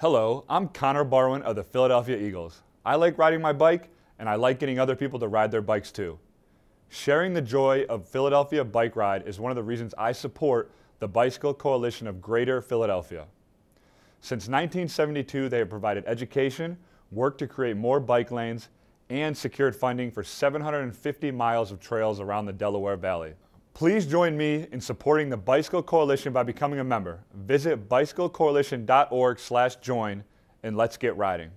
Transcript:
Hello, I'm Connor Barwin of the Philadelphia Eagles. I like riding my bike, and I like getting other people to ride their bikes too. Sharing the joy of Philadelphia bike ride is one of the reasons I support the Bicycle Coalition of Greater Philadelphia. Since 1972, they have provided education, worked to create more bike lanes, and secured funding for 750 miles of trails around the Delaware Valley. Please join me in supporting the Bicycle Coalition by becoming a member. Visit bicyclecoalition.org slash join and let's get riding.